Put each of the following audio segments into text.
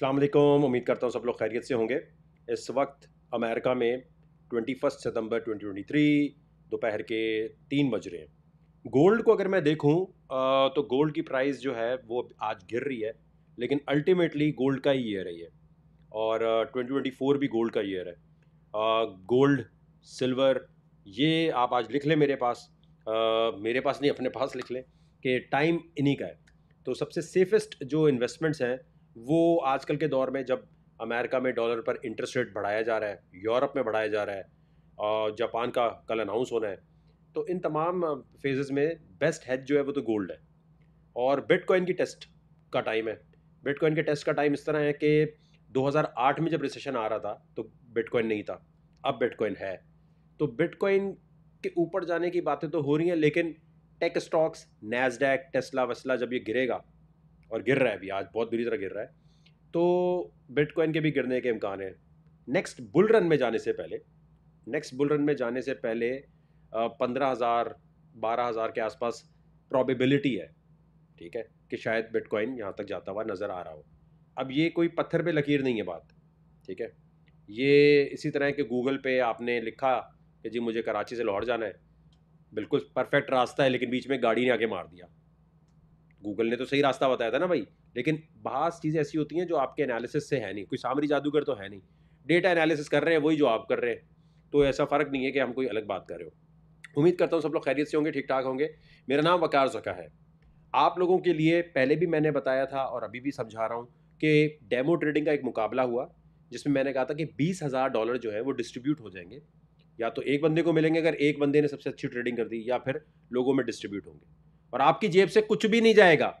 अल्लाम उम्मीद करता हूँ सब लोग खैरियत से होंगे इस वक्त अमेरिका में ट्वेंटी फर्स्ट सितम्बर ट्वेंटी ट्वेंटी थ्री दोपहर के तीन बज रहे हैं गोल्ड को अगर मैं देखूँ तो गोल्ड की प्राइस जो है वो आज गिर रही है लेकिन अल्टीमेटली गोल्ड का ही ईयर है ये और ट्वेंटी ट्वेंटी फोर भी गोल्ड का ईयर है गोल्ड सिल्वर ये आप आज लिख लें मेरे पास मेरे पास नहीं अपने पास लिख लें कि टाइम इन्हीं का है तो सबसे सेफेस्ट जो इन्वेस्टमेंट्स हैं वो आजकल के दौर में जब अमेरिका में डॉलर पर इंटरेस्ट रेट बढ़ाया जा रहा है यूरोप में बढ़ाया जा रहा है और जापान का कल अनाउंस होना है तो इन तमाम फेजेस में बेस्ट हेज जो है वो तो गोल्ड है और बिटकॉइन की टेस्ट का टाइम है बिटकॉइन के टेस्ट का टाइम इस तरह है कि 2008 में जब रिसेशन आ रहा था तो बिटकॉइन नहीं था अब बिटकॉइन है तो बिटकॉइन के ऊपर जाने की बातें तो हो रही हैं लेकिन टेक स्टॉक्स नैसडैक टेस्ला वसला जब ये गिरेगा और गिर रहा है भी आज बहुत बुरी तरह गिर रहा है तो बिटकॉइन के भी गिरने के इम्कान है नेक्स्ट बुल रन में जाने से पहले नेक्स्ट बुल रन में जाने से पहले पंद्रह हज़ार बारह हज़ार के आसपास प्रॉबिबिलिटी है ठीक है कि शायद बिटकॉइन यहाँ तक जाता हुआ नज़र आ रहा हो अब ये कोई पत्थर पे लकीर नहीं है बात ठीक है ये इसी तरह के कि गूगल पे आपने लिखा कि जी मुझे कराची से लाहौर जाना है बिल्कुल परफेक्ट रास्ता है लेकिन बीच में गाड़ी ने आगे मार दिया गूगल ने तो सही रास्ता बताया था ना भाई लेकिन बास चीज़ें ऐसी होती हैं जो आपके एनालिसिस से है नहीं कोई सामरी जादूगर तो है नहीं डेटा एनालिसिस कर रहे हैं वही जो आप कर रहे हैं तो ऐसा फ़र्क नहीं है कि हम कोई अलग बात कर रहे हो उम्मीद करता हूँ सब लोग खैरियत से होंगे ठीक ठाक होंगे मेरा नाम वकार जका है आप लोगों के लिए पहले भी मैंने बताया था और अभी भी समझा रहा हूँ कि डेमो ट्रेडिंग का एक मुकाबला हुआ जिसमें मैंने कहा था कि बीस हज़ार डॉलर जो है वो डिस्ट्रीब्यूट हो जाएंगे या तो एक बंदे को मिलेंगे अगर एक बंदे ने सबसे अच्छी ट्रेडिंग कर दी या फिर लोगों में डिस्ट्रीब्यूट होंगे और आपकी जेब से कुछ भी नहीं जाएगा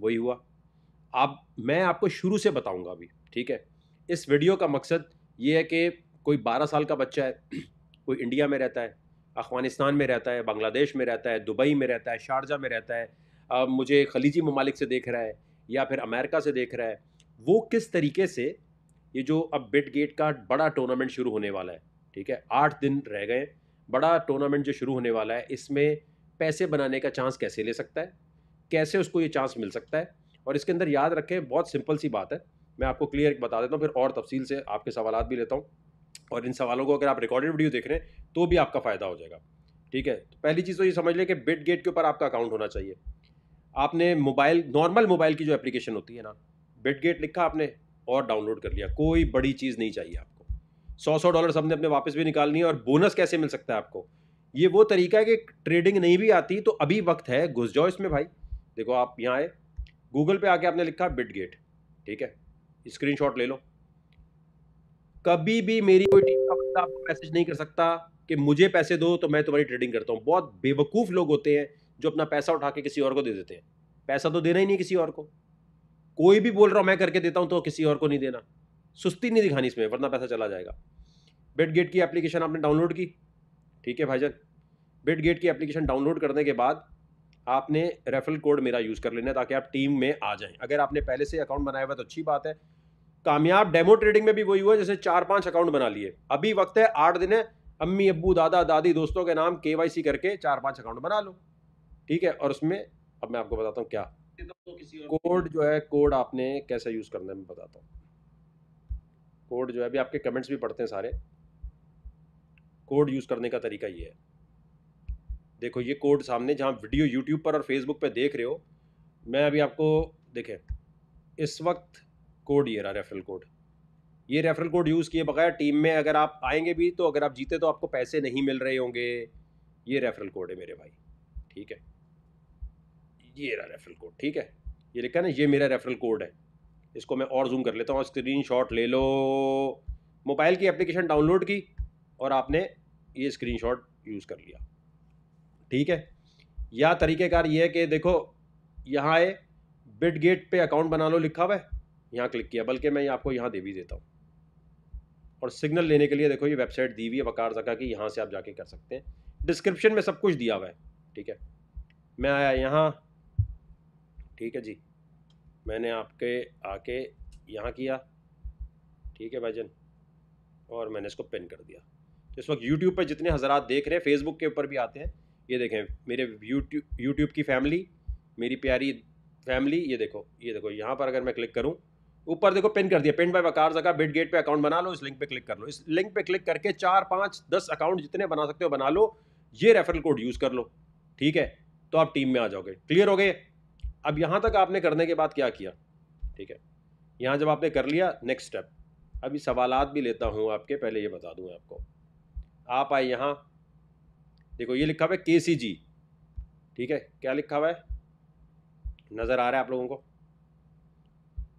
वही हुआ आप मैं आपको शुरू से बताऊंगा अभी ठीक है इस वीडियो का मकसद ये है कि कोई बारह साल का बच्चा है कोई इंडिया में रहता है अफ़गानिस्तान में रहता है बांग्लादेश में रहता है दुबई में रहता है शारजा में रहता है अब मुझे खलीजी ममालिक से देख रहा है या फिर अमेरिका से देख रहा है वो किस तरीके से ये जो अब बिट गेट का बड़ा टूर्नामेंट शुरू होने वाला है ठीक है आठ दिन रह गए बड़ा टूर्नामेंट जो शुरू होने वाला है इसमें पैसे बनाने का चांस कैसे ले सकता है कैसे उसको ये चांस मिल सकता है और इसके अंदर याद रखें बहुत सिंपल सी बात है मैं आपको क्लियर बता देता हूँ फिर और तफसील से आपके सवाल भी लेता हूँ और इन सवालों को अगर आप रिकॉर्डेड वीडियो देख रहे हैं तो भी आपका फ़ायदा हो जाएगा ठीक है तो पहली चीज़ तो ये समझ लें कि बिट गेट के ऊपर आपका अकाउंट होना चाहिए आपने मोबाइल नॉर्मल मोबाइल की जो एप्लीकेशन होती है ना बिट गेट लिखा आपने और डाउनलोड कर लिया कोई बड़ी चीज़ नहीं चाहिए आपको सौ सौ डॉलर सबने अपने वापस भी निकालनी है और बोनस कैसे मिल सकता है आपको ये वो तरीका है कि ट्रेडिंग नहीं भी आती तो अभी वक्त है घुस जाओ इसमें भाई देखो आप यहाँ आए गूगल पे आके आपने लिखा बिट गेट ठीक है स्क्रीनशॉट ले लो कभी भी मेरी कोई टीम का बंदा आपको मैसेज नहीं कर सकता कि मुझे पैसे दो तो मैं तुम्हारी ट्रेडिंग करता हूँ बहुत बेवकूफ़ लोग होते हैं जो अपना पैसा उठा के किसी और को दे देते हैं पैसा तो देना ही नहीं किसी और को कोई भी बोल रहा हूँ मैं करके देता हूँ तो किसी और को नहीं देना सुस्ती नहीं दिखानी इसमें वरना पैसा चला जाएगा बेट गेट की एप्लीकेशन आपने डाउनलोड की ठीक है भाईजान बिट गेट की एप्लीकेशन डाउनलोड करने के बाद आपने रेफरल कोड मेरा यूज़ कर लेना ताकि आप टीम में आ जाएं अगर आपने पहले से अकाउंट बनाया हुआ तो अच्छी बात है कामयाब डेमो ट्रेडिंग में भी वही हुआ जैसे चार पांच अकाउंट बना लिए अभी वक्त है आठ दिन है अम्मी अबू दादा दादी दोस्तों के नाम के करके चार पाँच अकाउंट बना लो ठीक है और उसमें अब मैं आपको बताता हूँ क्या कोड जो है कोड आपने कैसे यूज़ करना है मैं बताता हूँ कोड जो है अभी आपके कमेंट्स भी पढ़ते हैं सारे कोड यूज़ करने का तरीका ये है देखो ये कोड सामने जहाँ वीडियो यूट्यूब पर और फेसबुक पर देख रहे हो मैं अभी आपको देखें इस वक्त कोड ये रहा रेफरल कोड ये रेफरल कोड यूज़ किए बगैर टीम में अगर आप आएंगे भी तो अगर आप जीते तो आपको पैसे नहीं मिल रहे होंगे ये रेफरल कोड है मेरे भाई ठीक है ये रहा रेफरल कोड ठीक है ये लिखा है ना ये मेरा रेफरल कोड है इसको मैं और जूम कर लेता हूँ स्क्रीन शॉट ले लो मोबाइल की एप्लीकेशन डाउनलोड की और आपने ये स्क्रीनशॉट यूज़ कर लिया ठीक है या तरीक़ेकार ये है कि देखो यहाँ आए बिट गेट पे अकाउंट बना लो लिखा हुआ है यहाँ क्लिक किया बल्कि मैं आपको यहाँ दे भी देता हूँ और सिग्नल लेने के लिए देखो ये वेबसाइट दी हुई है वकार जका की यहाँ से आप जाके कर सकते हैं डिस्क्रिप्शन में सब कुछ दिया हुआ है ठीक है मैं आया यहाँ ठीक है जी मैंने आपके आके यहाँ किया ठीक है भाई और मैंने इसको पिन कर दिया तो इस वक्त यूट्यूब पर जितने हज़रात देख रहे हैं फेसबुक के ऊपर भी आते हैं ये देखें मेरे यूट्यूब यूट्यूब की फैमिली मेरी प्यारी फैमिली ये देखो ये देखो यहाँ पर अगर मैं क्लिक करूँ ऊपर देखो पिन कर दिया पिन बाय वकार जगह बिट गेट पे अकाउंट बना लो इस लिंक पे क्लिक कर लो इस लिंक पे क्लिक करके चार पाँच दस अकाउंट जितने बना सकते हो बना लो ये रेफरल कोड यूज़ कर लो ठीक है तो आप टीम में आ जाओगे क्लियर हो गए अब यहाँ तक आपने करने के बाद क्या किया ठीक है यहाँ जब आपने कर लिया नेक्स्ट स्टेप अभी सवालत भी लेता हूँ आपके पहले ये बता दूँ आपको आप आए यहाँ देखो ये लिखा हुआ है के ठीक है क्या लिखा हुआ है नज़र आ रहा है आप लोगों को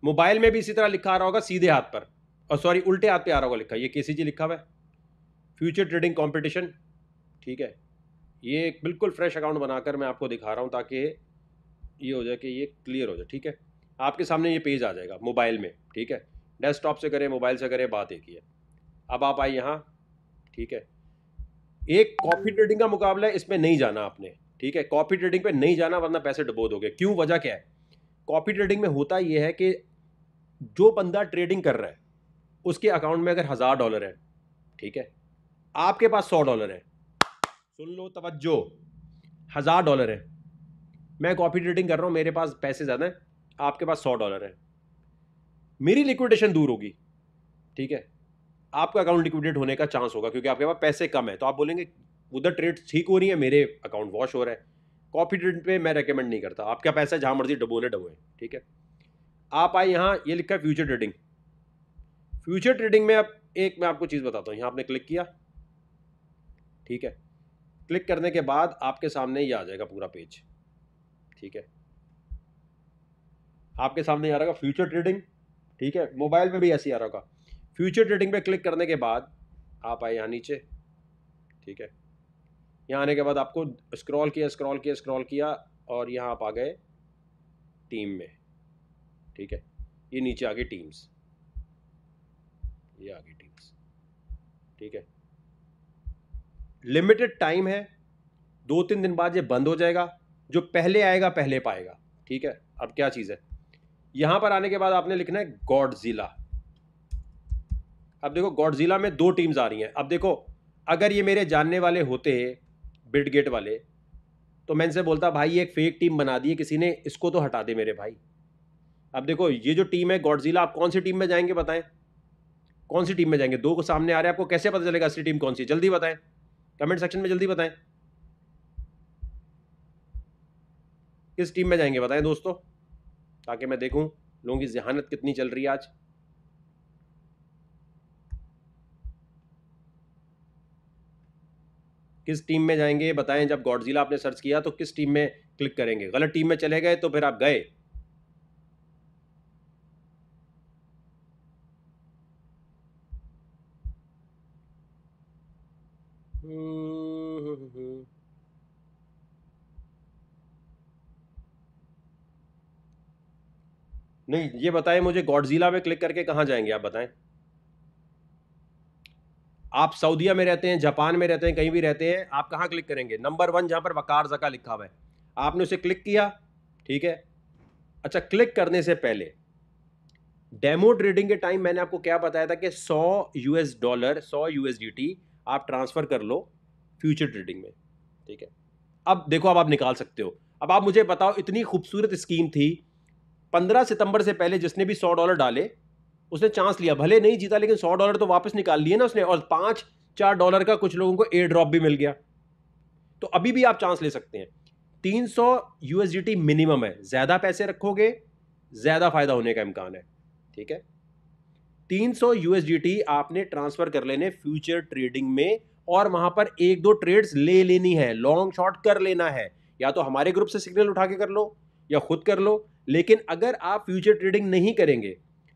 मोबाइल में भी इसी तरह लिखा आ रहा होगा सीधे हाथ पर और सॉरी उल्टे हाथ पे आ रहा होगा लिखा ये के लिखा हुआ है फ्यूचर ट्रेडिंग कंपटीशन ठीक है ये एक बिल्कुल फ्रेश अकाउंट बनाकर मैं आपको दिखा रहा हूँ ताकि ये हो जाए कि ये क्लियर हो जाए ठीक है आपके सामने ये पेज आ जाएगा मोबाइल में ठीक है डेस्कटॉप से करें मोबाइल से करें बात एक ही है अब आप आए यहाँ ठीक है एक कॉपी ट्रेडिंग का मुकाबला है इसमें नहीं जाना आपने ठीक है कॉपी ट्रेडिंग पे नहीं जाना वरना पैसे डुबो दोगे क्यों वजह क्या है कॉपी ट्रेडिंग में होता यह है कि जो बंदा ट्रेडिंग कर रहा है उसके अकाउंट में अगर हज़ार डॉलर है ठीक है आपके पास सौ डॉलर है सुन लो तवज्जो हज़ार डॉलर है मैं कॉपी ट्रेडिंग कर रहा हूँ मेरे पास पैसे ज़्यादा हैं आपके पास सौ डॉलर है मेरी लिक्विडेशन दूर होगी ठीक है आपका अकाउंट लिक्विडेट होने का चांस होगा क्योंकि आपके पास पैसे कम है तो आप बोलेंगे उधर ट्रेड ठीक हो रही है मेरे अकाउंट वॉश हो रहा है कॉपी ट्रेड पे मैं रेकमेंड नहीं करता आपका पैसा जहाँ मर्जी डबोले डबोए ठीक है आप आए यहाँ ये लिखा है फ्यूचर ट्रेडिंग फ्यूचर ट्रेडिंग में अब एक मैं आपको चीज़ बताता हूँ यहाँ आपने क्लिक किया ठीक है क्लिक करने के बाद आपके सामने ये आ जाएगा पूरा पेज ठीक है आपके सामने आ रहेगा फ्यूचर ट्रेडिंग ठीक है मोबाइल में भी ऐसे ही आ रहा होगा फ्यूचर ट्रेडिंग पे क्लिक करने के बाद आप आए यहाँ नीचे ठीक है यहाँ आने के बाद आपको स्क्रॉल किया स्क्रॉल किया स्क्रॉल किया और यहाँ आप आ गए टीम में ठीक है ये नीचे आ गई टीम्स ये आ गई टीम्स ठीक है लिमिटेड टाइम है दो तीन दिन बाद ये बंद हो जाएगा जो पहले आएगा पहले पाएगा ठीक है अब क्या चीज़ है यहाँ पर आने के बाद आपने लिखना है गॉड जिला अब देखो गॉडजिला में दो टीम्स आ रही हैं अब देखो अगर ये मेरे जानने वाले होते बिडगेट वाले तो मैं इनसे बोलता भाई एक फेक टीम बना दी है किसी ने इसको तो हटा दे मेरे भाई अब देखो ये जो टीम है गॉडजिला आप कौन सी टीम में जाएंगे बताएं कौन सी टीम में जाएंगे दो को सामने आ रहे हैं आपको कैसे पता चलेगा असली टीम कौन सी जल्दी बताएं कमेंट सेक्शन में जल्दी बताएं किस टीम में जाएंगे बताएं दोस्तों ताकि मैं देखूं लोगों की जहानत कितनी चल रही है आज किस टीम में जाएंगे ये बताएं जब गॉडजिला आपने सर्च किया तो किस टीम में क्लिक करेंगे गलत टीम में चले गए तो फिर आप गए नहीं ये बताएं मुझे गॉडजिला में क्लिक करके कहाँ जाएंगे आप बताएं आप सऊदीया में रहते हैं जापान में रहते हैं कहीं भी रहते हैं आप कहाँ क्लिक करेंगे नंबर वन जहाँ पर वकार जका लिखा हुआ है आपने उसे क्लिक किया ठीक है अच्छा क्लिक करने से पहले डेमो ट्रेडिंग के टाइम मैंने आपको क्या बताया था कि 100 यूएस डॉलर 100 यूएसडीटी आप ट्रांसफ़र कर लो फ्यूचर ट्रेडिंग में ठीक है अब देखो अब आप निकाल सकते हो अब आप मुझे बताओ इतनी खूबसूरत स्कीम थी 15 सितंबर से पहले जिसने भी 100 डॉलर डाले उसने चांस लिया भले नहीं जीता लेकिन सौ डॉलर तो वापस निकाल लिए ना उसने और पाँच चार डॉलर का कुछ लोगों को एयर ड्रॉप भी मिल गया तो अभी भी आप चांस ले सकते हैं तीन सौ यूएसडीटी मिनिमम है ज़्यादा पैसे रखोगे ज़्यादा फ़ायदा होने का इम्कान है ठीक है तीन सौ यूएसडीटी आपने ट्रांसफ़र कर लेने फ्यूचर ट्रेडिंग में और वहाँ पर एक दो ट्रेड्स ले लेनी है लॉन्ग शॉर्ट कर लेना है या तो हमारे ग्रुप से सिग्नल उठा के कर लो या खुद कर लो लेकिन अगर आप फ्यूचर ट्रेडिंग नहीं करेंगे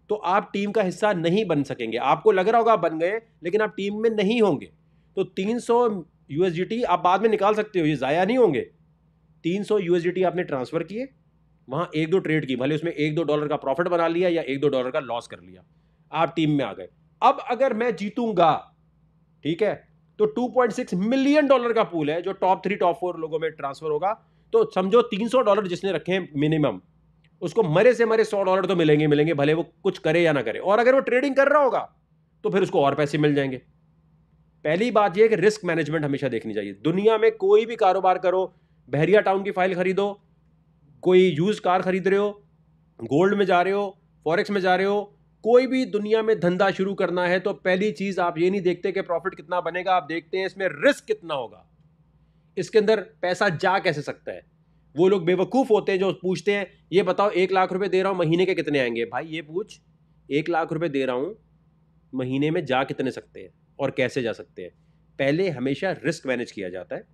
तो आप टीम का हिस्सा नहीं बन सकेंगे आपको लग रहा होगा आप बन गए लेकिन आप टीम में नहीं होंगे तो तीन सौ आप बाद में निकाल सकते हो ये ज़ाया नहीं होंगे तीन सौ आपने ट्रांसफ़र किए वहाँ एक दो ट्रेड की भले उसमें एक दो डॉलर का प्रॉफिट बना लिया या एक दो डॉलर का लॉस कर लिया आप टीम में आ गए अब अगर मैं जीतूंगा ठीक है तो 2.6 मिलियन डॉलर का पूल है जो टॉप थ्री टॉप फोर लोगों में ट्रांसफर होगा तो समझो 300 डॉलर जिसने रखे हैं मिनिमम उसको मरे से मरे सौ डॉलर तो मिलेंगे मिलेंगे भले वो कुछ करे या ना करे और अगर वो ट्रेडिंग कर रहा होगा तो फिर उसको और पैसे मिल जाएंगे पहली बात यह कि रिस्क मैनेजमेंट हमेशा देखनी चाहिए दुनिया में कोई भी कारोबार करो बहरिया टाउन की फाइल खरीदो कोई यूज कार खरीद रहे हो गोल्ड में जा रहे हो फॉरेक्स में जा रहे हो कोई भी दुनिया में धंधा शुरू करना है तो पहली चीज आप ये नहीं देखते कि प्रॉफिट कितना बनेगा आप देखते हैं इसमें रिस्क कितना होगा इसके अंदर पैसा जा कैसे सकता है वो लोग बेवकूफ़ होते हैं जो पूछते हैं ये बताओ एक लाख रुपए दे रहा हूँ महीने के कितने आएंगे भाई ये पूछ एक लाख रुपए दे रहा हूँ महीने में जा कितने सकते हैं और कैसे जा सकते हैं पहले हमेशा रिस्क मैनेज किया जाता है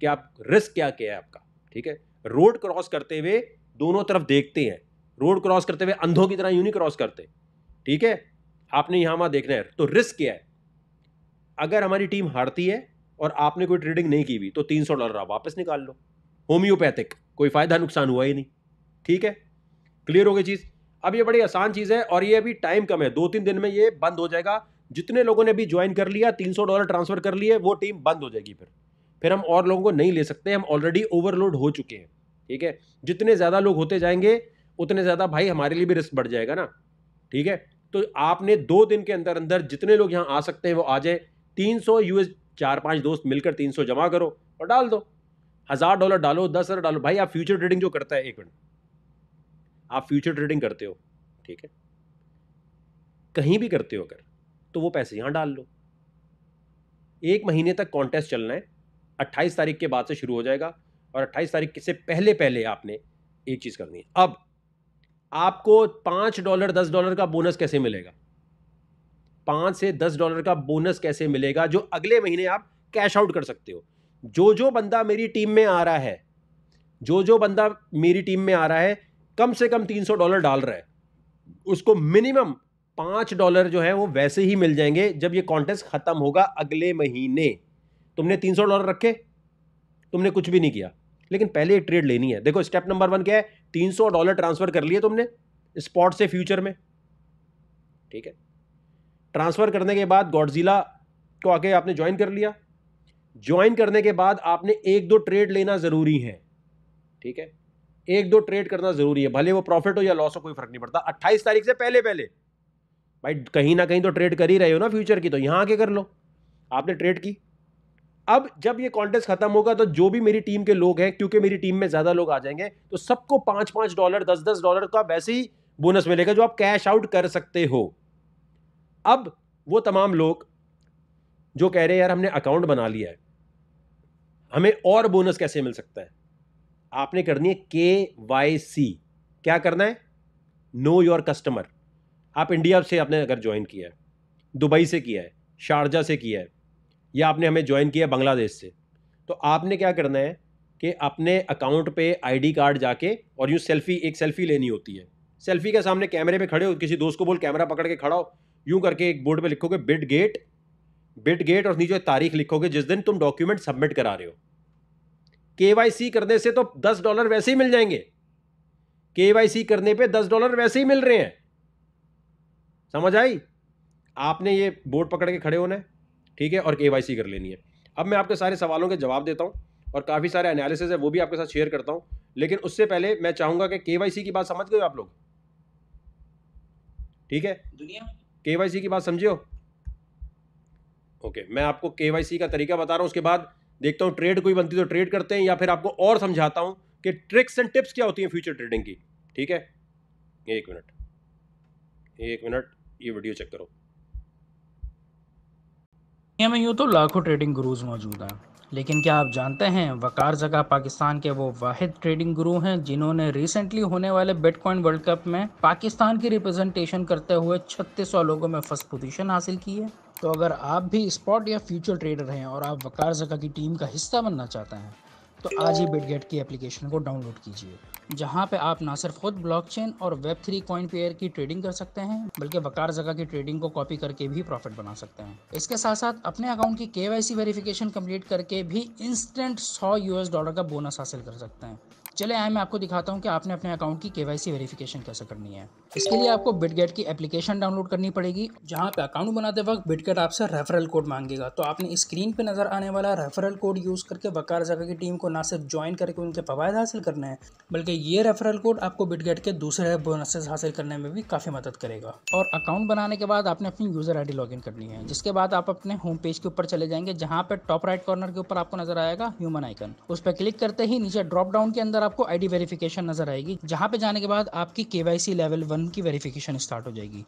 कि आप रिस्क क्या क्या है आपका ठीक है रोड क्रॉस करते हुए दोनों तरफ देखते हैं रोड क्रॉस करते हुए अंधों की तरह यूँ नहीं क्रॉस करते ठीक है आपने यहाँ वहाँ देखना है तो रिस्क क्या है अगर हमारी टीम हारती है और आपने कोई ट्रेडिंग नहीं की हुई तो तीन सौ डॉलर आप वापस निकाल लो होम्योपैथिक कोई फ़ायदा नुकसान हुआ ही नहीं ठीक है क्लियर हो गई चीज़ अब ये बड़ी आसान चीज़ है और ये अभी टाइम कम है दो तीन दिन में ये बंद हो जाएगा जितने लोगों ने भी ज्वाइन कर लिया तीन सौ डॉलर ट्रांसफ़र कर लिए वो टीम बंद हो जाएगी फिर फिर हम और लोगों को नहीं ले सकते हम ऑलरेडी ओवरलोड हो चुके हैं ठीक है जितने ज़्यादा लोग होते जाएंगे उतने ज़्यादा भाई हमारे लिए भी रिस्क बढ़ जाएगा ना ठीक है तो आपने दो दिन के अंदर अंदर जितने लोग यहाँ आ सकते हैं वो आ जाए तीन सौ यूएस चार पाँच दोस्त मिलकर तीन सौ जमा करो और डाल दो हज़ार डॉलर डालो दस हज़ार डालो भाई आप फ्यूचर ट्रेडिंग जो करता है एक मिनट आप फ्यूचर ट्रेडिंग करते हो ठीक है कहीं भी करते हो अगर तो वो पैसे यहाँ डाल लो एक महीने तक कॉन्टेस्ट चलना है अट्ठाईस तारीख के बाद से शुरू हो जाएगा और अट्ठाईस तारीख से पहले पहले आपने एक चीज़ करनी है अब आपको पाँच डॉलर दस डॉलर का बोनस कैसे मिलेगा पाँच से दस डॉलर का बोनस कैसे मिलेगा जो अगले महीने आप कैश आउट कर सकते हो जो जो बंदा मेरी टीम में आ रहा है जो जो बंदा मेरी टीम में आ रहा है कम से कम तीन सौ डॉलर डाल रहा है उसको मिनिमम पाँच डॉलर जो है वो वैसे ही मिल जाएंगे जब ये कॉन्टेस्ट ख़त्म होगा अगले महीने तुमने तीन सौ डॉलर रखे तुमने कुछ भी नहीं किया लेकिन पहले एक ट्रेड लेनी है देखो स्टेप नंबर वन क्या है तीन सौ डॉलर ट्रांसफ़र कर लिए तुमने स्पॉट से फ्यूचर में ठीक है ट्रांसफ़र करने के बाद गॉडजिला को आके आपने ज्वाइन कर लिया ज्वाइन करने के बाद आपने एक दो ट्रेड लेना ज़रूरी है ठीक है एक दो ट्रेड करना ज़रूरी है भले वो प्रॉफिट हो या लॉस हो कोई फ़र्क नहीं पड़ता अट्ठाईस तारीख से पहले पहले भाई कहीं ना कहीं तो ट्रेड कर ही रहे हो ना फ्यूचर की तो यहाँ आके कर लो आपने ट्रेड की अब जब ये कॉन्टेस्ट खत्म होगा तो जो भी मेरी टीम के लोग हैं क्योंकि मेरी टीम में ज़्यादा लोग आ जाएंगे तो सबको पाँच पाँच डॉलर दस दस डॉलर का वैसे ही बोनस मिलेगा जो आप कैश आउट कर सकते हो अब वो तमाम लोग जो कह रहे हैं यार हमने अकाउंट बना लिया है हमें और बोनस कैसे मिल सकता है आपने करनी है के वाई सी क्या करना है नो योर कस्टमर आप इंडिया से आपने अगर ज्वाइन किया है दुबई से किया है शारजा से किया है या आपने हमें ज्वाइन किया बांग्लादेश से तो आपने क्या करना है कि अपने अकाउंट पे आईडी कार्ड जाके और यूँ सेल्फी एक सेल्फी लेनी होती है सेल्फी के सामने कैमरे पे खड़े हो किसी दोस्त को बोल कैमरा पकड़ के खड़ा हो यूँ करके एक बोर्ड पे लिखोगे बिड गेट बिट गेट और नीचे तारीख लिखोगे जिस दिन तुम डॉक्यूमेंट सबमिट करा रहे हो के करने से तो दस डॉलर वैसे ही मिल जाएंगे के करने पे दस डॉलर वैसे ही मिल रहे हैं समझ आई आपने ये बोर्ड पकड़ के खड़े होना है ठीक है और के कर लेनी है अब मैं आपके सारे सवालों के जवाब देता हूँ और काफ़ी सारे एनालिसिस है वो भी आपके साथ शेयर करता हूँ लेकिन उससे पहले मैं चाहूँगा कि के की बात समझ गए आप लोग ठीक है दुनिया के की बात समझे हो ओके मैं आपको के का तरीका बता रहा हूँ उसके बाद देखता हूँ ट्रेड कोई बनती तो ट्रेड करते हैं या फिर आपको और समझाता हूँ कि ट्रिक्स एंड टिप्स क्या होती हैं फ्यूचर ट्रेडिंग की ठीक है एक मिनट एक मिनट ये वीडियो चेक करो दुनिया में यूँ तो लाखों ट्रेडिंग गुरुज मौजूद हैं लेकिन क्या आप जानते हैं वकार जगह पाकिस्तान के वो वाहिद ट्रेडिंग गुरु हैं जिन्होंने रिसेंटली होने वाले बिटकॉइन वर्ल्ड कप में पाकिस्तान की रिप्रेजेंटेशन करते हुए 3600 लोगों में फर्स्ट पोजीशन हासिल की है तो अगर आप भी स्पॉट या फ्यूचर ट्रेडर हैं और आप वकार जका की टीम का हिस्सा बनना चाहते हैं तो आज ही बिटगेट की एप्लीकेशन को डाउनलोड कीजिए जहां पे आप ना सिर्फ खुद ब्लॉकचेन और वेब थ्री कॉइन पेयर की ट्रेडिंग कर सकते हैं बल्कि वकार जगह की ट्रेडिंग को कॉपी करके भी प्रॉफिट बना सकते हैं इसके साथ साथ अपने अकाउंट की के वाई वेरिफिकेशन कंप्लीट करके भी इंस्टेंट सौ यूएस डॉलर का बोनस हासिल कर सकते हैं चले आए मैं आपको दिखाता हूँ कि आपने अपने अकाउंट की के वेरिफिकेशन कैसे करनी है इसके लिए आपको बिटगेट की एप्लीकेशन डाउनलोड करनी पड़ेगी जहाँ पे अकाउंट बनाते वक्त बिटगेट आपसे रेफरल कोड मांगेगा तो आपने स्क्रीन पे नजर आने वाला रेफरल कोड यूज़ करके वकार जगह की टीम को ना सिर्फ ज्वाइन करके उनके फवायद हासिल करने हैं बल्कि ये रेफरल कोड आपको बिटगेट के दूसरे बोनसेस हासिल करने में भी काफ़ी मदद करेगा और अकाउंट बनाने के बाद आपने अपनी यूज़र आई लॉगिन करनी है जिसके बाद आप अपने होम पेज के ऊपर चले जाएंगे जहाँ पे टॉप राइट कॉर्नर के ऊपर आपको नजर आएगा ह्यूमन आइकन उस पर क्लिक करते ही नीचे ड्रॉप डाउन के अंदर आपको आईडी वेरिफिकेशन नजर आएगी जहाँ पे जाने के बाद आपकी केवाईसी लेवल वन की वेरिफिकेशन स्टार्ट हो जाएगी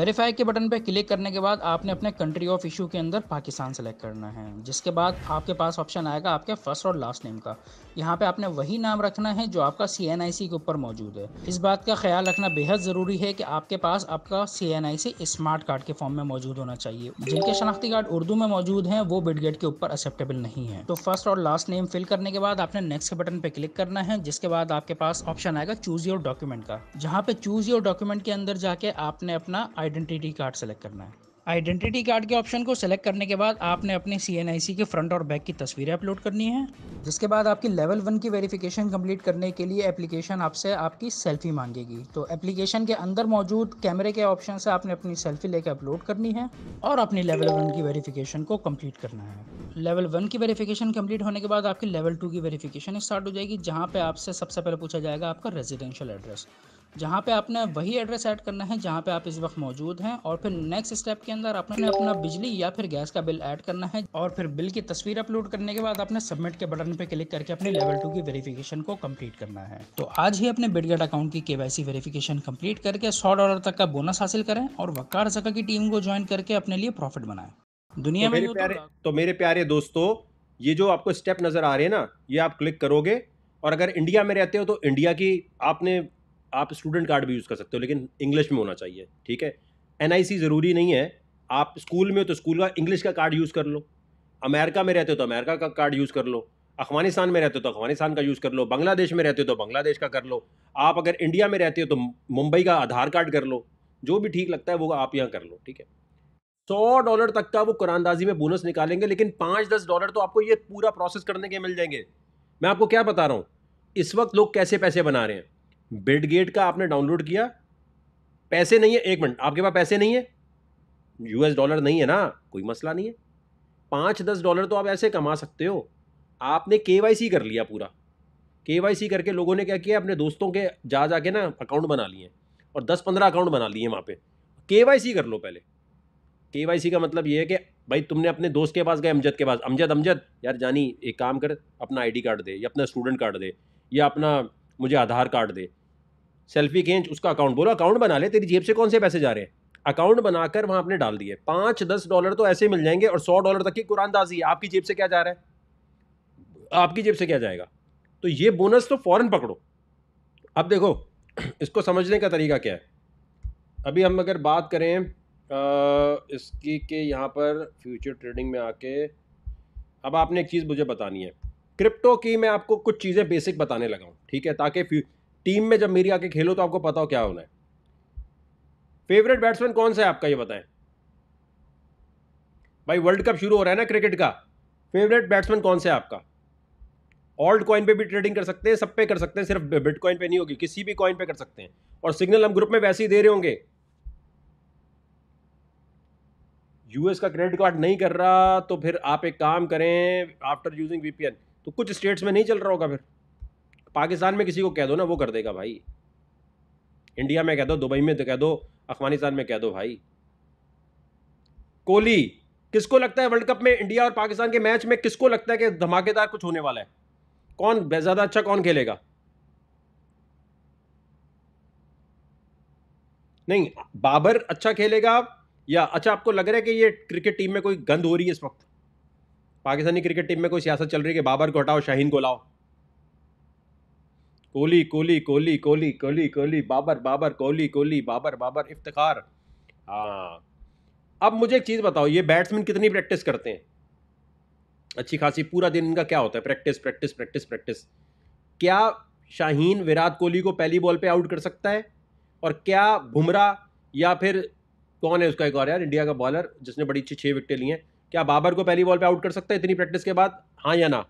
वेरीफाई के बटन पर क्लिक करने के बाद आपने अपने कंट्री ऑफ इशू के अंदर पाकिस्तान सेलेक्ट करना है जिसके बाद आपके पास ऑप्शन आएगा आपके फर्स्ट और लास्ट नेम का यहाँ पे आपने वही नाम रखना है जो आपका सी के ऊपर मौजूद है इस बात का ख्याल रखना बेहद ज़रूरी है कि आपके पास आपका सी स्मार्ट कार्ड के फॉर्म में मौजूद होना चाहिए जिनके शनाख्ती कार्ड उर्दू में मौजूद हैं वो बिडगेट के ऊपर एक्सेप्टेबल नहीं है तो फर्स्ट और लास्ट नेम फिल करने के बाद आपने नेक्स्ट बटन पर क्लिक करना है जिसके बाद आपके पास ऑप्शन आएगा चूज़ योर डॉक्यूमेंट का जहाँ पे चूज़ योर डॉक्यूमेंट के अंदर जाके आपने अपना आइडेंटिटी कार्ड सेलेक्ट करना है आइडेंटिटी कार्ड के ऑप्शन को सेलेक्ट करने के बाद आपने अपने सी के फ्रंट और बैक की तस्वीरें अपलोड करनी है जिसके बाद आपकी लेवल वन की वेरिफिकेशन कंप्लीट करने के लिए एप्लीकेशन आपसे आपकी सेल्फी मांगेगी तो एप्लीकेशन के अंदर मौजूद कैमरे के ऑप्शन से आपने अपनी सेल्फी लेकर अपलोड करनी है और अपनी लेवल वन की वेरीफिकेशन को कम्प्लीट करना है लेवल वन की वेरीफिकेशन कम्प्लीट होने के बाद आपकी लेवल टू की वेरीफ़िकेशन स्टार्ट हो जाएगी जहाँ पर आपसे सबसे पहले पूछा जाएगा आपका रेजिडेंशियल एड्रेस जहाँ पे आपने वही एड्रेस ऐड करना है जहाँ पे आप इस वक्त मौजूद हैं और फिर नेक्स्ट स्टेप के अंदर आपने अपना बिजली या फिर गैस का बिल ऐड करना है और फिर बिल की तस्वीर अपलोड करने के बाद आपने सबमिट के बटन पे क्लिक करके अपने लेवल टू की वेरिफिकेशन को कंप्लीट करना है तो आज ही अपने बिडगेट अकाउंट की केवाईसी वेरिफिकेशन कंप्लीट करके सौ डॉलर तक का बोनस हासिल करें और वक्कार जका की टीम को ज्वाइन करके अपने लिए प्रॉफिट बनाए दुनिया तो में तो, तो मेरे प्यारे दोस्तों ये जो आपको स्टेप नज़र आ रहे हैं ना ये आप क्लिक करोगे और अगर इंडिया में रहते हो तो इंडिया की आपने आप स्टूडेंट कार्ड भी यूज़ कर सकते हो लेकिन इंग्लिश में होना चाहिए ठीक है एन ज़रूरी नहीं है आप स्कूल में हो तो स्कूल का इंग्लिश का कार्ड यूज़ कर लो अमेरिका में रहते हो तो अमेरिका का कार्ड यूज़ कर लो अफगानिस्तान में रहते हो तो अफगानिस्तान का यूज़ कर लो बांग्लादेश में रहते हो तो बांग्लादेश का कर लो आप अगर इंडिया में रहते हो तो मुंबई का आधार कार्ड कर लो जो भी ठीक लगता है वो आप यहाँ कर लो ठीक है सौ डॉलर तक का वो कुरानदाजी में बोनस निकालेंगे लेकिन पाँच दस डॉलर तो आपको ये पूरा प्रोसेस करने के मिल जाएंगे मैं आपको क्या बता रहा हूँ इस वक्त लोग कैसे पैसे बना रहे हैं बेडगेट का आपने डाउनलोड किया पैसे नहीं है एक मिनट आपके पास पैसे नहीं है यूएस डॉलर नहीं है ना कोई मसला नहीं है पाँच दस डॉलर तो आप ऐसे कमा सकते हो आपने के कर लिया पूरा के करके लोगों ने क्या किया अपने दोस्तों के जा जाके ना अकाउंट बना लिए और दस पंद्रह अकाउंट बना लिए वहाँ पे के कर लो पहले के का मतलब ये है कि भाई तुमने अपने दोस्त के पास गए अमजद के पास अमजद अमजद यार जानी एक काम कर अपना आईडी कार्ड दे या अपना स्टूडेंट कार्ड दे या अपना मुझे आधार कार्ड दे सेल्फी खींच उसका अकाउंट बोलो अकाउंट बना ले तेरी जेब से कौन से पैसे जा रहे हैं अकाउंट बनाकर वहाँ आपने डाल दिए पाँच दस डॉलर तो ऐसे मिल जाएंगे और सौ डॉलर तक की कुरानदाजी आपकी जेब से क्या जा रहा है आपकी जेब से क्या जाएगा तो ये बोनस तो फ़ौरन पकड़ो अब देखो इसको समझने का तरीका क्या है अभी हम अगर बात करें आ, इसकी के यहाँ पर फ्यूचर ट्रेडिंग में आके अब आपने एक चीज़ मुझे बतानी है क्रिप्टो की मैं आपको कुछ चीज़ें बेसिक बताने लगा हूँ ठीक है ताकि टीम में जब मेरी आके खेलो तो आपको पता हो क्या होना है फेवरेट बैट्समैन कौन सा है आपका ये बताएं भाई वर्ल्ड कप शुरू हो रहा है ना क्रिकेट का फेवरेट बैट्समैन कौन सा है आपका ऑल्ड कॉइन पे भी ट्रेडिंग कर सकते हैं सब पे कर सकते हैं सिर्फ बिटकॉइन पे नहीं होगी किसी भी कॉइन पे कर सकते हैं और सिग्नल हम ग्रुप में वैसे ही दे रहे होंगे यूएस का क्रेडिट कार्ड नहीं कर रहा तो फिर आप एक काम करें आफ्टर यूजिंग वीपीएन तो कुछ स्टेट्स में नहीं चल रहा होगा फिर पाकिस्तान में किसी को कह दो ना वो कर देगा भाई इंडिया में कह दो दुबई में तो कह दो अफगानिस्तान में कह दो भाई कोहली किसको लगता है वर्ल्ड कप में इंडिया और पाकिस्तान के मैच में किसको लगता है कि धमाकेदार कुछ होने वाला है कौन ज़्यादा अच्छा कौन खेलेगा नहीं बाबर अच्छा खेलेगा या अच्छा आपको लग रहा है कि ये क्रिकेट टीम में कोई गंद हो रही है इस वक्त पाकिस्तानी क्रिकेट टीम में कोई सियासत चल रही है कि बाबर को हटाओ शाहीन को लाओ कोहली कोहली कोहली कोहली कोहली कोहली बाबर बाबर कोहली कोहली बाबर बाबर इफ्तार हाँ अब मुझे एक चीज़ बताओ ये बैट्समैन कितनी प्रैक्टिस करते हैं अच्छी खासी पूरा दिन इनका क्या होता है प्रैक्टिस प्रैक्टिस प्रैक्टिस प्रैक्टिस क्या शाहीन विराट कोहली को पहली बॉल पे आउट कर सकता है और क्या बुमराह या फिर कौन है उसका एक और यार इंडिया का बॉलर जिसने बड़ी अच्छी छः विकटें ली हैं क्या बाबर को पहली बॉल पे आउट कर सकते हैं इतनी प्रैक्टिस के बाद हाँ या ना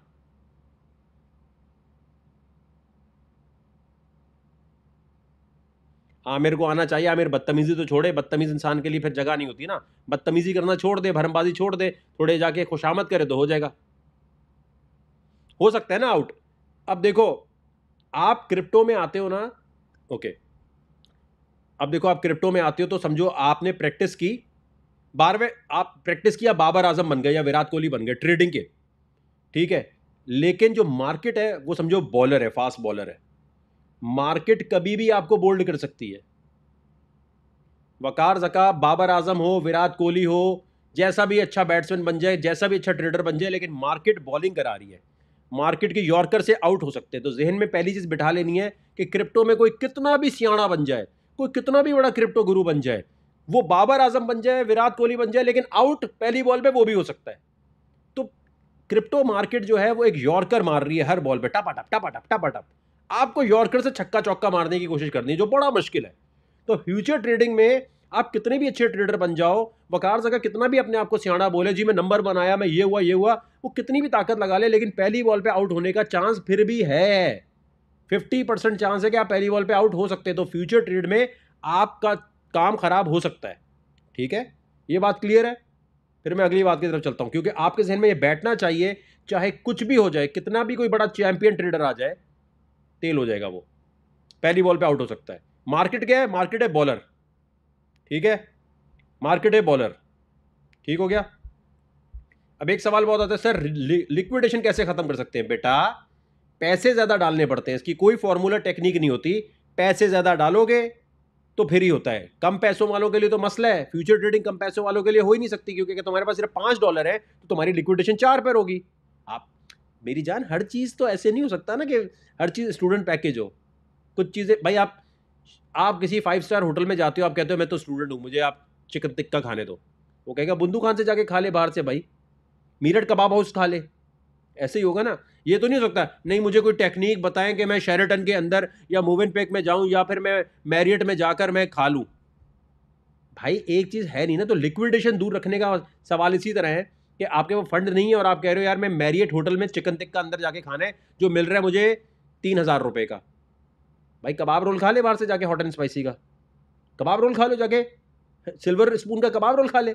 आमिर को आना चाहिए आमिर बदतमीजी तो छोड़े बदतमीज इंसान के लिए फिर जगह नहीं होती ना बदतमीजी करना छोड़ दे भरमबाजी छोड़ दे थोड़े जाके खुशामद करे तो हो जाएगा हो सकता है ना आउट अब देखो आप क्रिप्टो में आते हो ना ओके अब देखो आप क्रिप्टो में आते हो तो समझो आपने प्रैक्टिस की बारहवें आप प्रैक्टिस किया बाबर आजम बन गए या विराट कोहली बन गए ट्रेडिंग के ठीक है लेकिन जो मार्केट है वो समझो बॉलर है फास्ट बॉलर है मार्केट कभी भी आपको बोल्ड कर सकती है वकार जका बाबर आजम हो विराट कोहली हो जैसा भी अच्छा बैट्समैन बन जाए जैसा भी अच्छा ट्रेडर बन जाए लेकिन मार्केट बॉलिंग करा रही है मार्केट के यॉर्कर से आउट हो सकते हैं तो जहन में पहली चीज़ बिठा लेनी है कि क्रिप्टो में कोई कितना भी सियाणा बन जाए कोई कितना भी बड़ा क्रिप्टो गुरु बन जाए वो बाबर आजम बन जाए विराट कोहली बन जाए लेकिन आउट पहली बॉल पे वो भी हो सकता है तो क्रिप्टो मार्केट जो है वो एक यॉर्कर मार रही है हर बॉल पे टपा टप टपा टप टपा टप आपको यॉर्कर से छक्का चौक्का मारने की कोशिश करनी है जो बड़ा मुश्किल है तो फ्यूचर ट्रेडिंग में आप कितने भी अच्छे ट्रेडर बन जाओ वकार जगह कितना भी अपने आप को सियाणा बोले जी मैं नंबर बनाया मैं ये हुआ ये हुआ वो कितनी भी ताकत लगा ले लेकिन पहली बॉल पे आउट होने का चांस फिर भी है फिफ्टी परसेंट चांस है कि आप पहली बॉल पे आउट हो सकते हैं तो फ्यूचर ट्रेड में आपका काम खराब हो सकता है ठीक है ये बात क्लियर है फिर मैं अगली बात की तरफ चलता हूँ क्योंकि आपके जहन में ये बैठना चाहिए चाहे कुछ भी हो जाए कितना भी कोई बड़ा चैंपियन ट्रेडर आ जाए तेल हो जाएगा वो पहली बॉल पे आउट हो सकता है मार्केट क्या है मार्केट है बॉलर ठीक है मार्केट है बॉलर ठीक हो गया अब एक सवाल बहुत आता है सर लिक्विडेशन कैसे ख़त्म कर सकते हैं बेटा पैसे ज़्यादा डालने पड़ते हैं इसकी कोई फॉर्मूला टेक्निक नहीं होती पैसे ज़्यादा डालोगे तो फिर ही होता है कम पैसों वालों के लिए तो मसला है फ्यूचर ट्रेडिंग कम पैसों वालों के लिए हो ही नहीं सकती क्योंकि तुम्हारे पास सिर्फ पाँच डॉलर है तो तुम्हारी लिक्विडेशन चार पर होगी आप मेरी जान हर चीज़ तो ऐसे नहीं हो सकता ना कि हर चीज़ स्टूडेंट पैकेज हो कुछ चीज़ें भाई आप आप किसी फाइव स्टार होटल में जाते हो आप कहते हो मैं तो स्टूडेंट हूँ मुझे आप चिकन टिक्का खाने दो वो कहेगा बुंदू खान से जाके खा ले बाहर से भाई मीरठ कबाब हाउस खा ले ऐसे ही होगा ना ये तो नहीं हो सकता नहीं मुझे कोई टेक्निक बताएं कि मैं शेरेटन के अंदर या मूविन पेक में जाऊं या फिर मैं मैरियट में जाकर मैं खा लूँ भाई एक चीज़ है नहीं ना तो लिक्विडेशन दूर रखने का सवाल इसी तरह है कि आपके वो फंड नहीं है और आप कह रहे हो यार मैं मैरियट होटल में चिकन टिक्का अंदर जाके खाना है जो मिल रहा है मुझे तीन हज़ार रुपये का भाई कबाब रोल खा ले बाहर से जाके हॉट एंड स्पाइसी का कबाब रोल खा लो जाके सिल्वर स्पून का कबाब रोल खा ले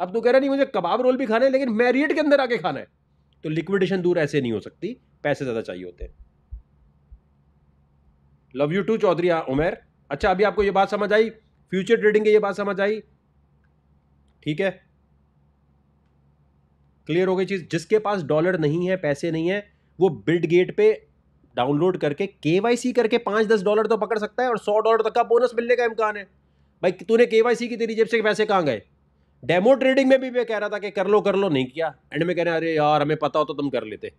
अब तो कह रहा नहीं मुझे कबाब रोल भी खाना है लेकिन मैरियट के अंदर आके खाना है तो लिक्विडेशन दूर ऐसे नहीं हो सकती पैसे ज़्यादा चाहिए होते हैं love you too Chaudhary Umer अच्छा अभी आपको ये बात समझ आई फ्यूचर ट्रेडिंग की ये बात समझ आई ठीक है क्लियर हो गई चीज़ जिसके पास डॉलर नहीं है पैसे नहीं है वो बिल्ड गेट पे डाउनलोड करके के करके पांच दस डॉलर तो पकड़ सकता है और सौ डॉलर तक का बोनस मिलने का इम्कान है भाई तूने के की तेरी जेब से पैसे कहाँ गए डेमो ट्रेडिंग में भी मैं कह रहा था कि कर लो कर लो नहीं किया एंड में कह रहे अरे यार हमें पता हो तो तुम कर लेते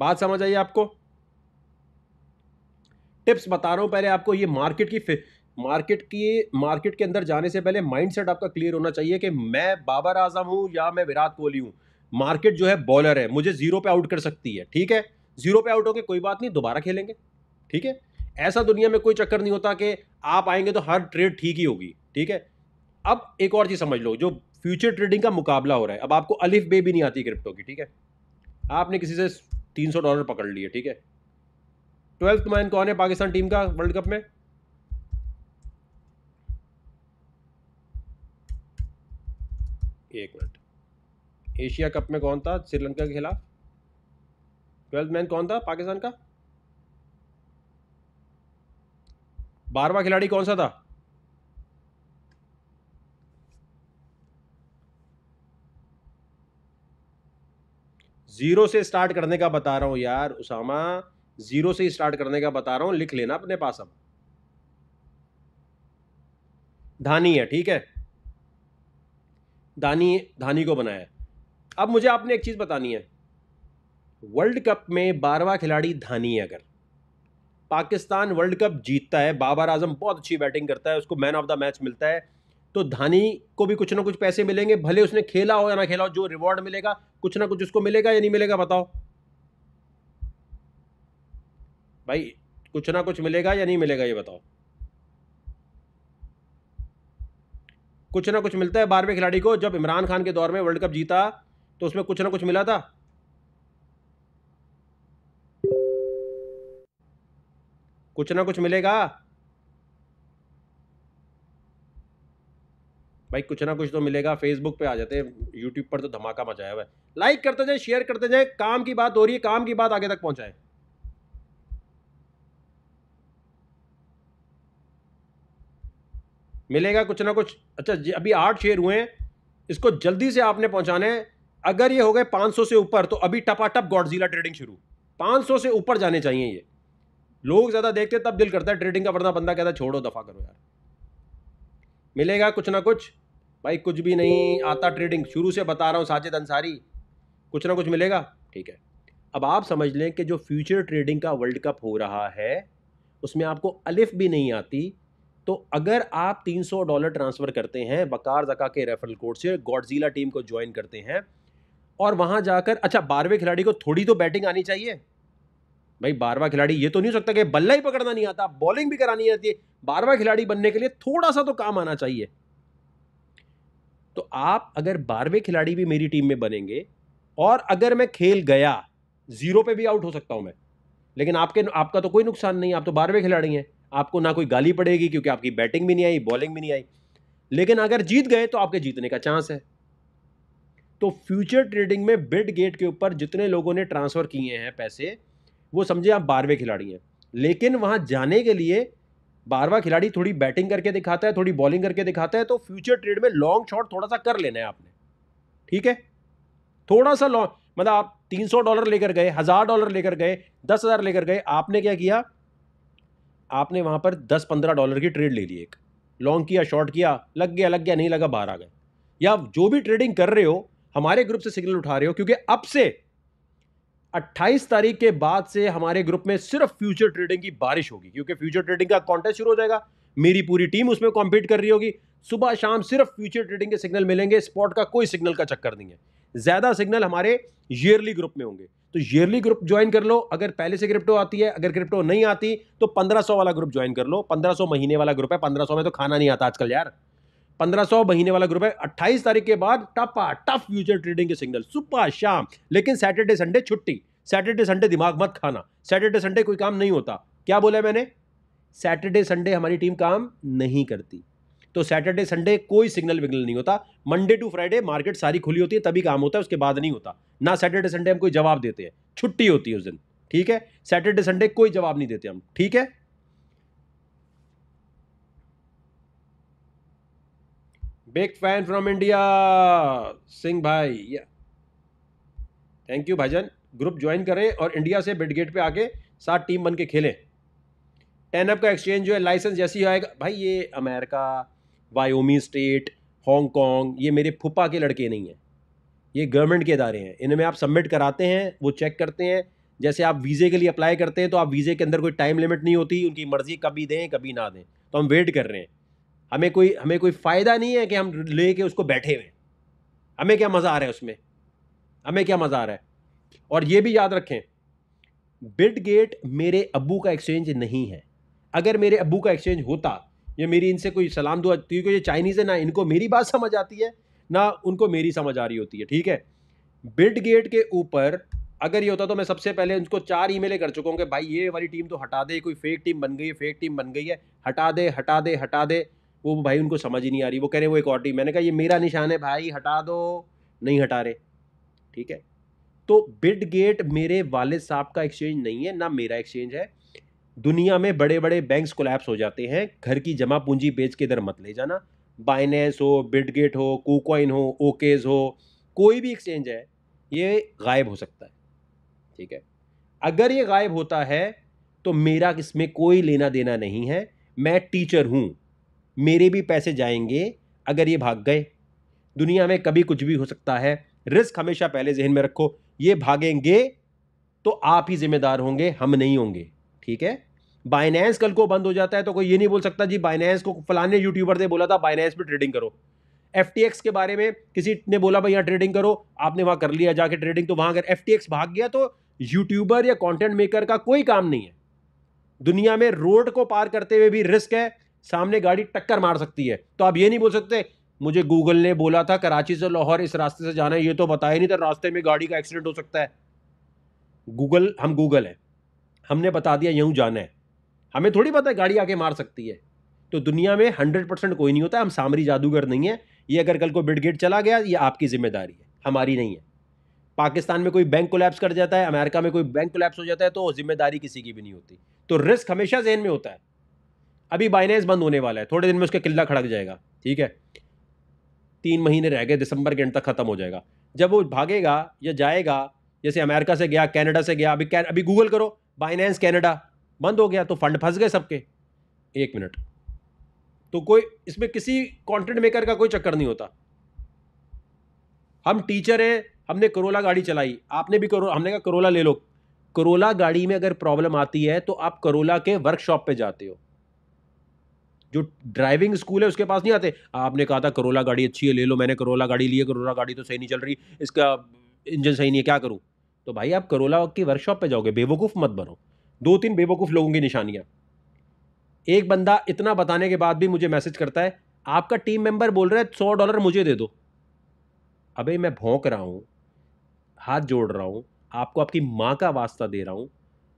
बात समझ आई आपको टिप्स बता रहा हूं पहले आपको ये मार्केट की मार्केट की मार्केट के अंदर जाने से पहले माइंडसेट आपका क्लियर होना चाहिए कि मैं बाबर आजम हूं या मैं विराट कोहली हूं मार्केट जो है बॉलर है मुझे जीरो पे आउट कर सकती है ठीक है जीरो पे आउट हो गए कोई बात नहीं दोबारा खेलेंगे ठीक है ऐसा दुनिया में कोई चक्कर नहीं होता कि आप आएंगे तो हर ट्रेड ठीक ही होगी ठीक है अब एक और चीज़ समझ लो जो फ्यूचर ट्रेडिंग का मुकाबला हो रहा है अब आपको अलिफ बे भी नहीं आती क्रिप्टो की ठीक है आपने किसी से तीन सौ डॉलर पकड़ लिए ठीक है ट्वेल्थ मैन कौन है पाकिस्तान टीम का वर्ल्ड कप में एक मिनट एशिया कप में कौन था श्रीलंका के खिलाफ ट्वेल्थ मैन कौन था पाकिस्तान का बारवा खिलाड़ी कौन सा था जीरो से स्टार्ट करने का बता रहा हूं यार उसामा जीरो से स्टार्ट करने का बता रहा हूं लिख लेना अपने पास अब धानी है ठीक है धानी धानी को बनाया अब मुझे आपने एक चीज बतानी है वर्ल्ड कप में बारहवा खिलाड़ी धानी है अगर पाकिस्तान वर्ल्ड कप जीतता है बाबर आजम बहुत अच्छी बैटिंग करता है उसको मैन ऑफ द मैच मिलता है तो धानी को भी कुछ ना कुछ पैसे मिलेंगे भले उसने खेला हो या ना खेला हो जो रिवॉर्ड मिलेगा कुछ ना कुछ उसको मिलेगा या नहीं मिलेगा बताओ भाई कुछ ना कुछ मिलेगा या नहीं मिलेगा ये बताओ कुछ ना कुछ मिलता है बारहवें खिलाड़ी को जब इमरान खान के दौर में वर्ल्ड कप जीता तो उसमें कुछ ना कुछ मिला था कुछ ना कुछ मिलेगा भाई कुछ ना कुछ तो मिलेगा फेसबुक पे आ जाते हैं यूट्यूब पर तो धमाका मचाया हुआ है लाइक करते जाए शेयर करते जाए काम की बात हो रही है काम की बात आगे तक पहुंचाए मिलेगा कुछ ना कुछ अच्छा अभी आठ शेयर हुए हैं इसको जल्दी से आपने पहुंचाने अगर ये हो गए 500 से ऊपर तो अभी टपाटप गॉडजिला ट्रेडिंग शुरू 500 से ऊपर जाने चाहिए ये लोग ज़्यादा देखते तब दिल करता है ट्रेडिंग का वरना बंदा कहता छोड़ो दफ़ा करो यार मिलेगा कुछ ना कुछ भाई कुछ भी नहीं आता ट्रेडिंग शुरू से बता रहा हूँ साजिद अंसारी कुछ ना कुछ मिलेगा ठीक है अब आप समझ लें कि जो फ्यूचर ट्रेडिंग का वर्ल्ड कप हो रहा है उसमें आपको अलिफ भी नहीं आती तो अगर आप 300 डॉलर ट्रांसफ़र करते हैं बकार जका के रेफरल कोड से गॉडजीला टीम को ज्वाइन करते हैं और वहाँ जाकर अच्छा बारहवें खिलाड़ी को थोड़ी तो बैटिंग आनी चाहिए भाई बारवा खिलाड़ी ये तो नहीं हो सकता कि बल्ला ही पकड़ना नहीं आता बॉलिंग भी करानी आती है बारवा खिलाड़ी बनने के लिए थोड़ा सा तो काम आना चाहिए तो आप अगर बारहवें खिलाड़ी भी मेरी टीम में बनेंगे और अगर मैं खेल गया जीरो पे भी आउट हो सकता हूं मैं लेकिन आपके आपका तो कोई नुकसान नहीं आप तो बारहवें खिलाड़ी हैं आपको ना कोई गाली पड़ेगी क्योंकि आपकी बैटिंग भी नहीं आई बॉलिंग भी नहीं आई लेकिन अगर जीत गए तो आपके जीतने का चांस है तो फ्यूचर ट्रेडिंग में बिड गेट के ऊपर जितने लोगों ने ट्रांसफ़र किए हैं पैसे वो समझे आप बारहवें खिलाड़ी हैं लेकिन वहाँ जाने के लिए बारहवा खिलाड़ी थोड़ी बैटिंग करके दिखाता है थोड़ी बॉलिंग करके दिखाता है तो फ्यूचर ट्रेड में लॉन्ग शॉट थोड़ा सा कर लेना है आपने ठीक है थोड़ा सा लॉन्ग मतलब आप तीन सौ डॉलर लेकर गए हज़ार डॉलर लेकर गए दस हज़ार लेकर गए आपने क्या किया आपने वहाँ पर दस पंद्रह डॉलर की ट्रेड ले ली एक लॉन्ग किया शॉर्ट किया लग गया लग गया नहीं लगा बाहर आ गए या जो भी ट्रेडिंग कर रहे हो हमारे ग्रुप से सिग्नल उठा रहे हो क्योंकि अब से 28 तारीख के बाद से हमारे ग्रुप में सिर्फ फ्यूचर ट्रेडिंग की बारिश होगी क्योंकि फ्यूचर ट्रेडिंग का कॉन्टेस्ट शुरू हो जाएगा मेरी पूरी टीम उसमें कॉम्पीट कर रही होगी सुबह शाम सिर्फ फ्यूचर ट्रेडिंग के सिग्नल मिलेंगे स्पॉट का कोई सिग्नल का चक्कर नहीं है ज़्यादा सिग्नल हमारे ईयरली ग्रुप में होंगे तो ईयरली ग्रुप ज्वाइन कर लो अगर पहले से क्रिप्टो आती है अगर क्रिप्टो नहीं आती तो 1500 वाला ग्रुप ज्वाइन कर लो 1500 महीने वाला ग्रुप है 1500 में तो खाना नहीं आता आजकल यार 1500 महीने वाला ग्रुप है 28 तारीख के बाद टपा टफ फ्यूचर ट्रेडिंग के सिग्नल सुबह शाम लेकिन सैटरडे संडे छुट्टी सैटरडे संडे दिमाग मत खाना सैटरडे संडे कोई काम नहीं होता क्या बोला मैंने सैटरडे संडे हमारी टीम काम नहीं करती तो सैटरडे संडे कोई सिग्नल विग्नल नहीं होता मंडे टू फ्राइडे मार्केट सारी खुली होती है तभी काम होता है उसके बाद नहीं होता ना सैटरडे संडे हम कोई जवाब देते हैं छुट्टी होती है उस दिन ठीक है सैटरडे संडे कोई जवाब नहीं देते हम ठीक है big fan from India Singh भाई थैंक यू भजन ग्रुप ज्वाइन करें और इंडिया से बिडगेट पे आके सात टीम बन के खेलें टेन अप का एक्सचेंज जो है लाइसेंस जैसी आएगा भाई ये अमेरिका वायोमी स्टेट हांगकॉन्ग ये मेरे फुपा के लड़के नहीं हैं ये गवर्नमेंट के इदारे हैं इनमें आप सबमिट कराते हैं वो चेक करते हैं जैसे आप वीज़े के लिए अप्लाई करते हैं तो आप वीज़े के अंदर कोई टाइम लिमिट नहीं होती उनकी मर्ज़ी कभी दें कभी ना दें तो हम वेट कर रहे हैं हमें कोई हमें कोई फ़ायदा नहीं है कि हम ले उसको बैठे हुए हमें क्या मज़ा आ रहा है उसमें हमें क्या मज़ा आ रहा है और ये भी याद रखें बिट गेट मेरे अबू का एक्सचेंज नहीं है अगर मेरे अबू का एक्सचेंज होता या मेरी इनसे कोई सलाम दुआ क्योंकि ये चाइनीज़ है ना इनको मेरी बात समझ आती है ना उनको मेरी समझ आ रही होती है ठीक है बिट गेट के ऊपर अगर ये होता तो मैं सबसे पहले उनको चार ई कर चुका हूँ कि भाई ये वाली टीम तो हटा दे कोई फेक टीम बन गई है फेक टीम बन गई है हटा दे हटा दे हटा दे वो भाई उनको समझ ही नहीं आ रही वो कह रहे हैं वो एक और मैंने कहा ये मेरा निशान है भाई हटा दो नहीं हटा रहे ठीक है तो बिड गेट मेरे वालिद साहब का एक्सचेंज नहीं है ना मेरा एक्सचेंज है दुनिया में बड़े बड़े बैंक्स कोलैप्स हो जाते हैं घर की जमा पूंजी बेच के इधर मत ले जाना बाइनेंस हो बिड गेट हो कोकॉइन हो ओकेज हो कोई भी एक्सचेंज है ये गायब हो सकता है ठीक है अगर ये गायब होता है तो मेरा इसमें कोई लेना देना नहीं है मैं टीचर हूँ मेरे भी पैसे जाएंगे अगर ये भाग गए दुनिया में कभी कुछ भी हो सकता है रिस्क हमेशा पहले जहन में रखो ये भागेंगे तो आप ही जिम्मेदार होंगे हम नहीं होंगे ठीक है बाइनेंस कल को बंद हो जाता है तो कोई ये नहीं बोल सकता जी बाइनेंस को फलाने यूट्यूबर ने बोला था बाइनेंस पर ट्रेडिंग करो एफ के बारे में किसी ने बोला भाई यहाँ ट्रेडिंग करो आपने वहाँ कर लिया जाके ट्रेडिंग तो वहाँ अगर एफ भाग गया तो यूट्यूबर या कॉन्टेंट मेकर का कोई काम नहीं है दुनिया में रोड को पार करते हुए भी रिस्क है सामने गाड़ी टक्कर मार सकती है तो आप ये नहीं बोल सकते मुझे गूगल ने बोला था कराची से लाहौर इस रास्ते से जाना है ये तो बताया नहीं था रास्ते में गाड़ी का एक्सीडेंट हो सकता है गूगल हम गूगल हैं हमने बता दिया यूँ जाना है हमें थोड़ी पता है गाड़ी आके मार सकती है तो दुनिया में हंड्रेड परसेंट कोई नहीं होता हम सामरी जादूगर नहीं है ये अगर कल को बिडगेट चला गया ये आपकी जिम्मेदारी है हमारी नहीं है पाकिस्तान में कोई बैंक कोलैप्स कर जाता है अमेरिका में कोई बैंक कोलैप्स हो जाता है तो जिम्मेदारी किसी की भी नहीं होती तो रिस्क हमेशा जहन में होता है अभी बाइनेंस बंद होने वाला है थोड़े दिन में उसका किला खड़क जाएगा ठीक है तीन महीने रह गए दिसंबर के एंड तक ख़त्म हो जाएगा जब वो भागेगा या जाएगा जैसे अमेरिका से गया कैनेडा से गया अभी अभी गूगल करो बाइनेंस कैनेडा बंद हो गया तो फंड फंस गए सबके एक मिनट तो कोई इसमें किसी कंटेंट मेकर का कोई चक्कर नहीं होता हम टीचर हैं हमने करोला गाड़ी चलाई आपने भी करो हमने कहा करोला ले लो करोला गाड़ी में अगर प्रॉब्लम आती है तो आप करोला के वर्कशॉप पे जाते हो जो ड्राइविंग स्कूल है उसके पास नहीं आते आपने कहा था करोला गाड़ी अच्छी है ले लो मैंने करोला गाड़ी ली है करोला गाड़ी तो सही नहीं चल रही इसका इंजन सही नहीं है क्या करूँ तो भाई आप करोला की वर्कशॉप पे जाओगे बेवकूफ़ मत बनो दो तीन बेवकूफ़ लोगों की निशानियाँ एक बंदा इतना बताने के बाद भी मुझे मैसेज करता है आपका टीम मेंबर बोल रहा है सौ डॉलर मुझे दे दो अबे मैं भोंक रहा हूँ हाथ जोड़ रहा हूँ आपको आपकी माँ का वास्ता दे रहा हूँ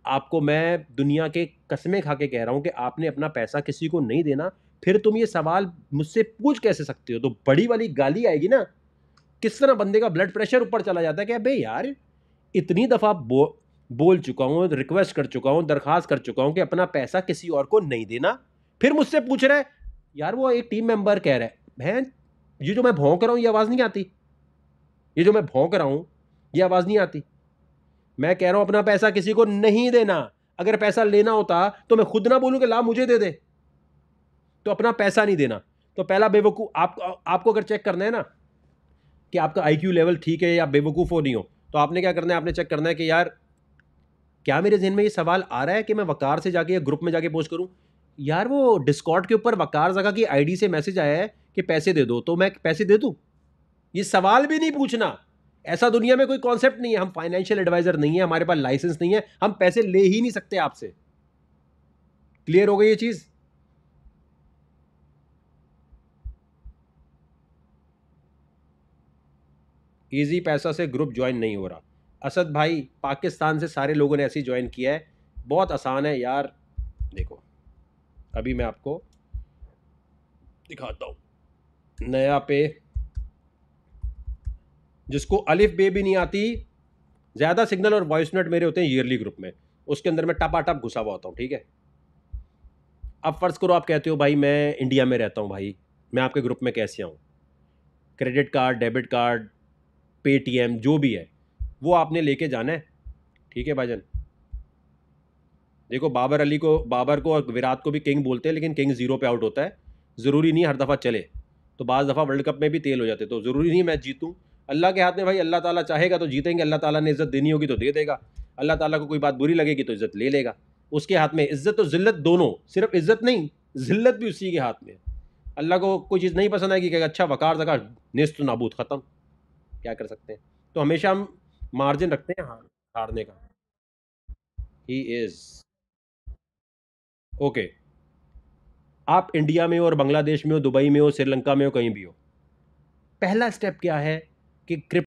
आपको मैं दुनिया के कस्में खा के कह रहा हूँ कि आपने अपना पैसा किसी को नहीं देना फिर तुम ये सवाल मुझसे पूछ कैसे सकते हो तो बड़ी वाली गाली आएगी ना किस तरह बंदे का ब्लड प्रेशर ऊपर चला जाता है कि भाई यार इतनी दफ़ा बो बोल चुका हूँ रिक्वेस्ट कर चुका हूँ दरख्वास्त कर चुका हूँ कि अपना पैसा किसी और को नहीं देना फिर मुझसे पूछ रहा है यार वो एक टीम मेंबर कह रहा है बहन ये जो मैं भौंक रहा हूँ ये आवाज़ नहीं आती ये जो मैं भौंक रहा हूँ ये आवाज़ नहीं आती मैं कह रहा हूं अपना पैसा किसी को नहीं देना अगर पैसा लेना होता तो मैं खुद ना बोलूं कि ला मुझे दे दे तो अपना पैसा नहीं देना तो पहला बेवकूफ़ आप, आपको अगर चेक करना है ना कि आपका क्यू लेवल ठीक है या बेवकूफ़ हो नहीं हो तो आपने क्या करना है आपने चेक करना है कि यार क्या मेरे जहन में ये सवाल आ रहा है कि मैं वकार से जाके या ग्रुप में जाके पोस्ट करूँ यार वो डिस्कॉट के ऊपर वकार जगह की आईडी से मैसेज आया है कि पैसे दे दो तो मैं पैसे दे दूँ ये सवाल भी नहीं पूछना ऐसा दुनिया में कोई कॉन्सेप्ट नहीं है हम फाइनेंशियल एडवाइजर नहीं है हमारे पास लाइसेंस नहीं है हम पैसे ले ही नहीं सकते आपसे क्लियर हो गई ये चीज इजी पैसा से ग्रुप ज्वाइन नहीं हो रहा असद भाई पाकिस्तान से सारे लोगों ने ऐसे ज्वाइन किया है बहुत आसान है यार देखो अभी मैं आपको दिखाता हूँ नया पे जिसको अलिफ बे भी नहीं आती ज़्यादा सिग्नल और वॉइस नोट मेरे होते हैं ईयरली ग्रुप में उसके अंदर मैं टपा टप घुसा हुआ होता हूँ ठीक है अब फ़र्ज़ करो आप कहते हो भाई मैं इंडिया में रहता हूँ भाई मैं आपके ग्रुप में कैसे आऊँ क्रेडिट कार्ड डेबिट कार्ड पे जो भी है वो आपने लेके जाना है ठीक है भाईजन देखो बाबर अली को बाबर को और विराट को भी किंग बोलते हैं लेकिन किंग ज़ीरो पे आउट होता है ज़रूरी नहीं हर दफ़ा चले तो बाज़ दफ़ा वर्ल्ड कप में भी तेल हो जाते तो ज़रूरी नहीं मैं जीतूँ अल्लाह के हाथ में भाई अल्लाह ताला चाहेगा तो जीतेंगे अल्लाह ताला ने इज़्ज़त देनी होगी तो दे देगा अल्लाह ताला को कोई बात बुरी लगेगी तो इज़्ज़त ले लेगा उसके हाथ में इज़्ज़त और ज़िल्लत दोनों सिर्फ इज़्ज़त नहीं ज़िल्लत भी उसी के हाथ में अल्लाह को कोई चीज़ नहीं पसंद आएगी कि अच्छा वकार जका नेस्त नाबूद ख़त्म क्या कर सकते हैं तो हमेशा हम मार्जिन रखते हैं हार हारने का ही इज़ ओके आप इंडिया में हो और बांग्लादेश में हो दुबई में हो श्रीलंका में हो कहीं भी हो पहला स्टेप क्या है que cre